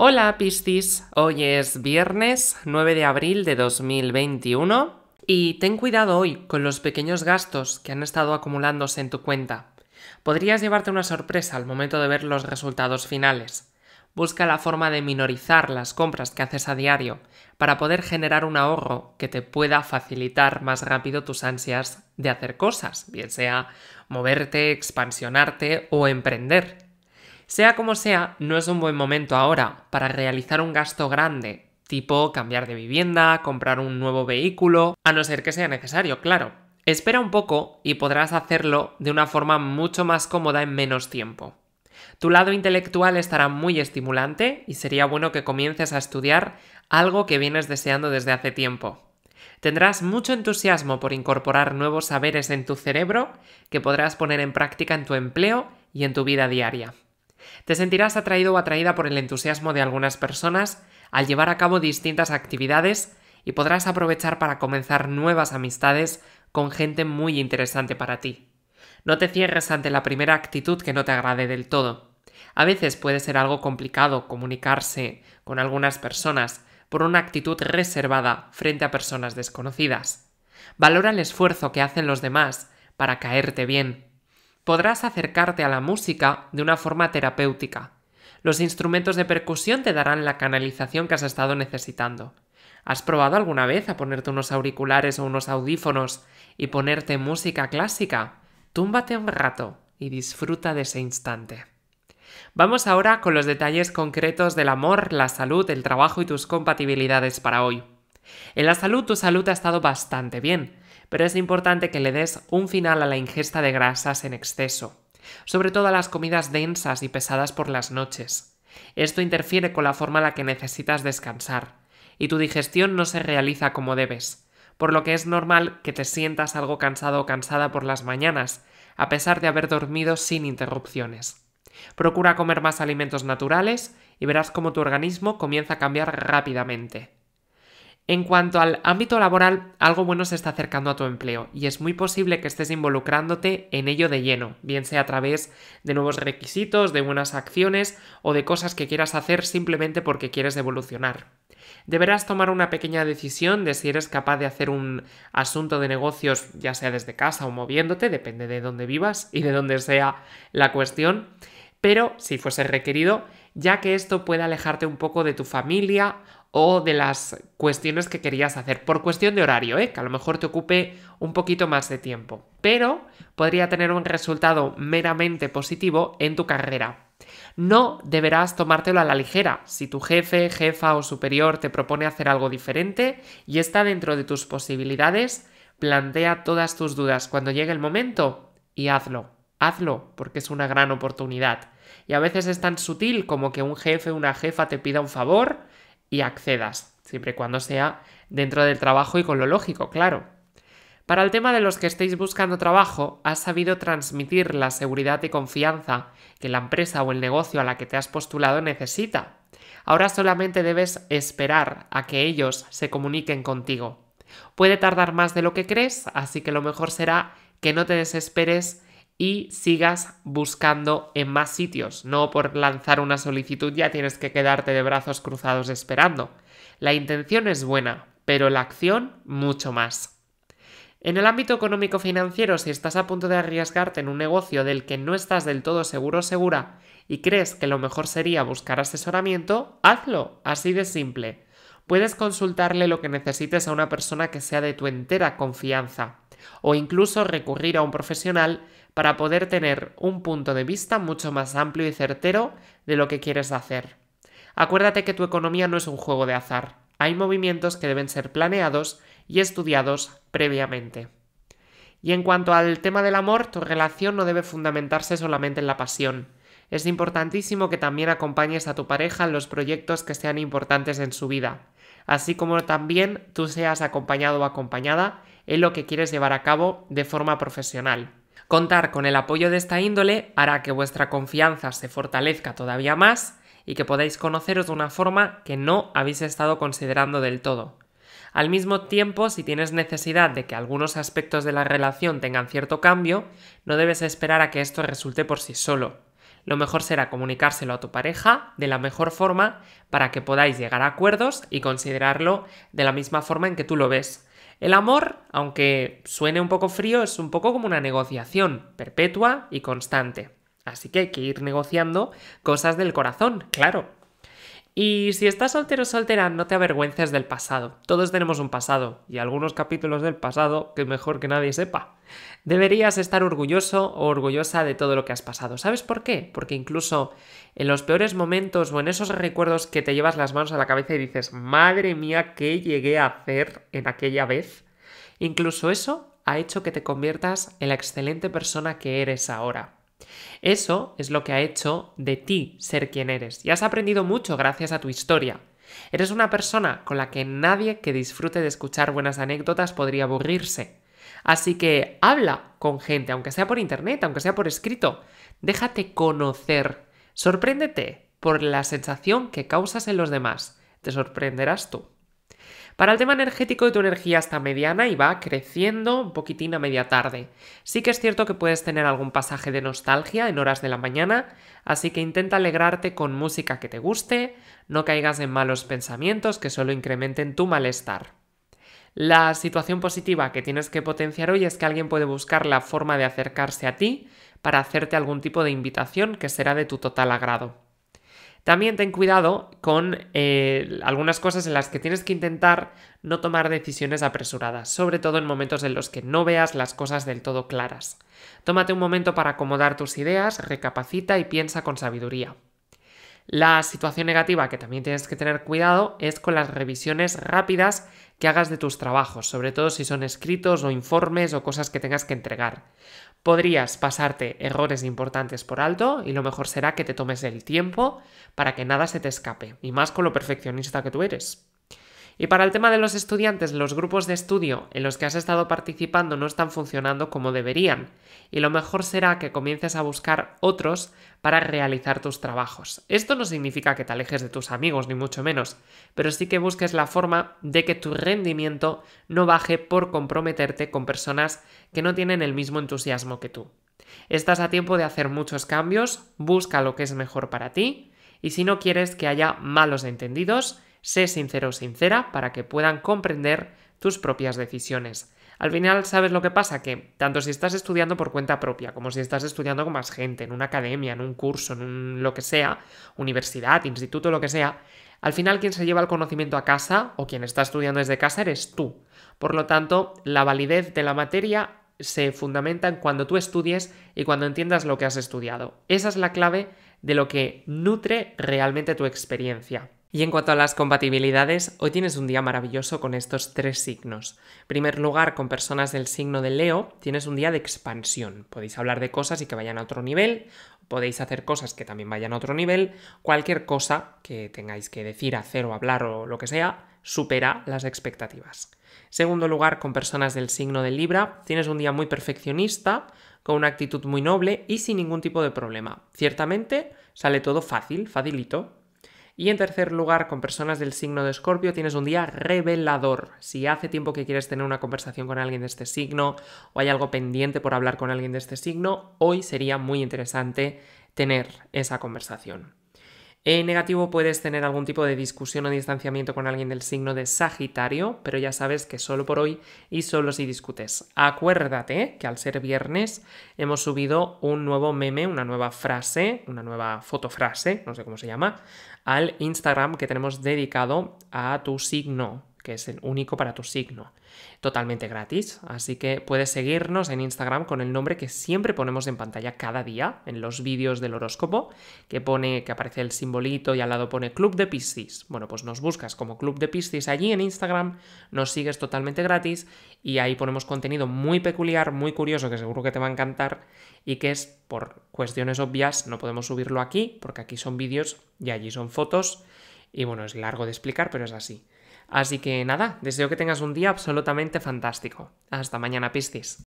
Hola Piscis, hoy es viernes 9 de abril de 2021 y ten cuidado hoy con los pequeños gastos que han estado acumulándose en tu cuenta. Podrías llevarte una sorpresa al momento de ver los resultados finales. Busca la forma de minorizar las compras que haces a diario para poder generar un ahorro que te pueda facilitar más rápido tus ansias de hacer cosas, bien sea moverte, expansionarte o emprender. Sea como sea, no es un buen momento ahora para realizar un gasto grande, tipo cambiar de vivienda, comprar un nuevo vehículo, a no ser que sea necesario, claro. Espera un poco y podrás hacerlo de una forma mucho más cómoda en menos tiempo. Tu lado intelectual estará muy estimulante y sería bueno que comiences a estudiar algo que vienes deseando desde hace tiempo. Tendrás mucho entusiasmo por incorporar nuevos saberes en tu cerebro que podrás poner en práctica en tu empleo y en tu vida diaria. Te sentirás atraído o atraída por el entusiasmo de algunas personas al llevar a cabo distintas actividades y podrás aprovechar para comenzar nuevas amistades con gente muy interesante para ti. No te cierres ante la primera actitud que no te agrade del todo. A veces puede ser algo complicado comunicarse con algunas personas por una actitud reservada frente a personas desconocidas. Valora el esfuerzo que hacen los demás para caerte bien podrás acercarte a la música de una forma terapéutica. Los instrumentos de percusión te darán la canalización que has estado necesitando. ¿Has probado alguna vez a ponerte unos auriculares o unos audífonos y ponerte música clásica? Túmbate un rato y disfruta de ese instante. Vamos ahora con los detalles concretos del amor, la salud, el trabajo y tus compatibilidades para hoy. En la salud tu salud ha estado bastante bien, pero es importante que le des un final a la ingesta de grasas en exceso, sobre todo a las comidas densas y pesadas por las noches. Esto interfiere con la forma en la que necesitas descansar, y tu digestión no se realiza como debes, por lo que es normal que te sientas algo cansado o cansada por las mañanas, a pesar de haber dormido sin interrupciones. Procura comer más alimentos naturales y verás cómo tu organismo comienza a cambiar rápidamente. En cuanto al ámbito laboral, algo bueno se está acercando a tu empleo y es muy posible que estés involucrándote en ello de lleno, bien sea a través de nuevos requisitos, de buenas acciones o de cosas que quieras hacer simplemente porque quieres evolucionar. Deberás tomar una pequeña decisión de si eres capaz de hacer un asunto de negocios, ya sea desde casa o moviéndote, depende de dónde vivas y de dónde sea la cuestión, pero si fuese requerido, ya que esto puede alejarte un poco de tu familia o de las cuestiones que querías hacer, por cuestión de horario, ¿eh? que a lo mejor te ocupe un poquito más de tiempo, pero podría tener un resultado meramente positivo en tu carrera. No deberás tomártelo a la ligera. Si tu jefe, jefa o superior te propone hacer algo diferente y está dentro de tus posibilidades, plantea todas tus dudas cuando llegue el momento y hazlo. Hazlo porque es una gran oportunidad. Y a veces es tan sutil como que un jefe o una jefa te pida un favor y accedas, siempre y cuando sea dentro del trabajo y con lo lógico, claro. Para el tema de los que estéis buscando trabajo, has sabido transmitir la seguridad y confianza que la empresa o el negocio a la que te has postulado necesita. Ahora solamente debes esperar a que ellos se comuniquen contigo. Puede tardar más de lo que crees, así que lo mejor será que no te desesperes y sigas buscando en más sitios. No por lanzar una solicitud ya tienes que quedarte de brazos cruzados esperando. La intención es buena, pero la acción mucho más. En el ámbito económico-financiero, si estás a punto de arriesgarte en un negocio del que no estás del todo seguro o segura y crees que lo mejor sería buscar asesoramiento, hazlo, así de simple. Puedes consultarle lo que necesites a una persona que sea de tu entera confianza, o incluso recurrir a un profesional para poder tener un punto de vista mucho más amplio y certero de lo que quieres hacer. Acuérdate que tu economía no es un juego de azar. Hay movimientos que deben ser planeados y estudiados previamente. Y en cuanto al tema del amor, tu relación no debe fundamentarse solamente en la pasión. Es importantísimo que también acompañes a tu pareja en los proyectos que sean importantes en su vida, así como también tú seas acompañado o acompañada en lo que quieres llevar a cabo de forma profesional. Contar con el apoyo de esta índole hará que vuestra confianza se fortalezca todavía más y que podáis conoceros de una forma que no habéis estado considerando del todo. Al mismo tiempo, si tienes necesidad de que algunos aspectos de la relación tengan cierto cambio, no debes esperar a que esto resulte por sí solo. Lo mejor será comunicárselo a tu pareja de la mejor forma para que podáis llegar a acuerdos y considerarlo de la misma forma en que tú lo ves, el amor, aunque suene un poco frío, es un poco como una negociación perpetua y constante. Así que hay que ir negociando cosas del corazón, claro, y si estás soltero o soltera, no te avergüences del pasado. Todos tenemos un pasado y algunos capítulos del pasado que mejor que nadie sepa. Deberías estar orgulloso o orgullosa de todo lo que has pasado. ¿Sabes por qué? Porque incluso en los peores momentos o en esos recuerdos que te llevas las manos a la cabeza y dices, madre mía, ¿qué llegué a hacer en aquella vez? Incluso eso ha hecho que te conviertas en la excelente persona que eres ahora. Eso es lo que ha hecho de ti ser quien eres y has aprendido mucho gracias a tu historia. Eres una persona con la que nadie que disfrute de escuchar buenas anécdotas podría aburrirse. Así que habla con gente, aunque sea por internet, aunque sea por escrito. Déjate conocer. Sorpréndete por la sensación que causas en los demás. Te sorprenderás tú. Para el tema energético, tu energía está mediana y va creciendo un poquitín a media tarde. Sí que es cierto que puedes tener algún pasaje de nostalgia en horas de la mañana, así que intenta alegrarte con música que te guste, no caigas en malos pensamientos que solo incrementen tu malestar. La situación positiva que tienes que potenciar hoy es que alguien puede buscar la forma de acercarse a ti para hacerte algún tipo de invitación que será de tu total agrado. También ten cuidado con eh, algunas cosas en las que tienes que intentar no tomar decisiones apresuradas, sobre todo en momentos en los que no veas las cosas del todo claras. Tómate un momento para acomodar tus ideas, recapacita y piensa con sabiduría. La situación negativa que también tienes que tener cuidado es con las revisiones rápidas que hagas de tus trabajos, sobre todo si son escritos o informes o cosas que tengas que entregar. Podrías pasarte errores importantes por alto y lo mejor será que te tomes el tiempo para que nada se te escape, y más con lo perfeccionista que tú eres. Y para el tema de los estudiantes, los grupos de estudio en los que has estado participando no están funcionando como deberían, y lo mejor será que comiences a buscar otros para realizar tus trabajos. Esto no significa que te alejes de tus amigos, ni mucho menos, pero sí que busques la forma de que tu rendimiento no baje por comprometerte con personas que no tienen el mismo entusiasmo que tú. Estás a tiempo de hacer muchos cambios, busca lo que es mejor para ti, y si no quieres que haya malos entendidos, Sé sincero o sincera para que puedan comprender tus propias decisiones. Al final, ¿sabes lo que pasa? Que tanto si estás estudiando por cuenta propia, como si estás estudiando con más gente, en una academia, en un curso, en lo que sea, universidad, instituto, lo que sea, al final quien se lleva el conocimiento a casa o quien está estudiando desde casa eres tú. Por lo tanto, la validez de la materia se fundamenta en cuando tú estudies y cuando entiendas lo que has estudiado. Esa es la clave de lo que nutre realmente tu experiencia. Y en cuanto a las compatibilidades, hoy tienes un día maravilloso con estos tres signos. primer lugar, con personas del signo de Leo, tienes un día de expansión. Podéis hablar de cosas y que vayan a otro nivel, podéis hacer cosas que también vayan a otro nivel, cualquier cosa que tengáis que decir, hacer o hablar o lo que sea, supera las expectativas. segundo lugar, con personas del signo de Libra, tienes un día muy perfeccionista, con una actitud muy noble y sin ningún tipo de problema. Ciertamente, sale todo fácil, facilito, y en tercer lugar, con personas del signo de Escorpio tienes un día revelador. Si hace tiempo que quieres tener una conversación con alguien de este signo o hay algo pendiente por hablar con alguien de este signo, hoy sería muy interesante tener esa conversación. En negativo puedes tener algún tipo de discusión o distanciamiento con alguien del signo de Sagitario, pero ya sabes que solo por hoy y solo si discutes. Acuérdate que al ser viernes hemos subido un nuevo meme, una nueva frase, una nueva fotofrase, no sé cómo se llama, al Instagram que tenemos dedicado a tu signo, que es el único para tu signo. Totalmente gratis, así que puedes seguirnos en Instagram con el nombre que siempre ponemos en pantalla cada día en los vídeos del horóscopo, que pone que aparece el simbolito y al lado pone Club de Piscis. Bueno, pues nos buscas como Club de Piscis allí en Instagram, nos sigues totalmente gratis y ahí ponemos contenido muy peculiar, muy curioso que seguro que te va a encantar y que es por cuestiones obvias no podemos subirlo aquí porque aquí son vídeos y allí son fotos y bueno, es largo de explicar, pero es así. Así que nada, deseo que tengas un día absolutamente fantástico. Hasta mañana, Piscis.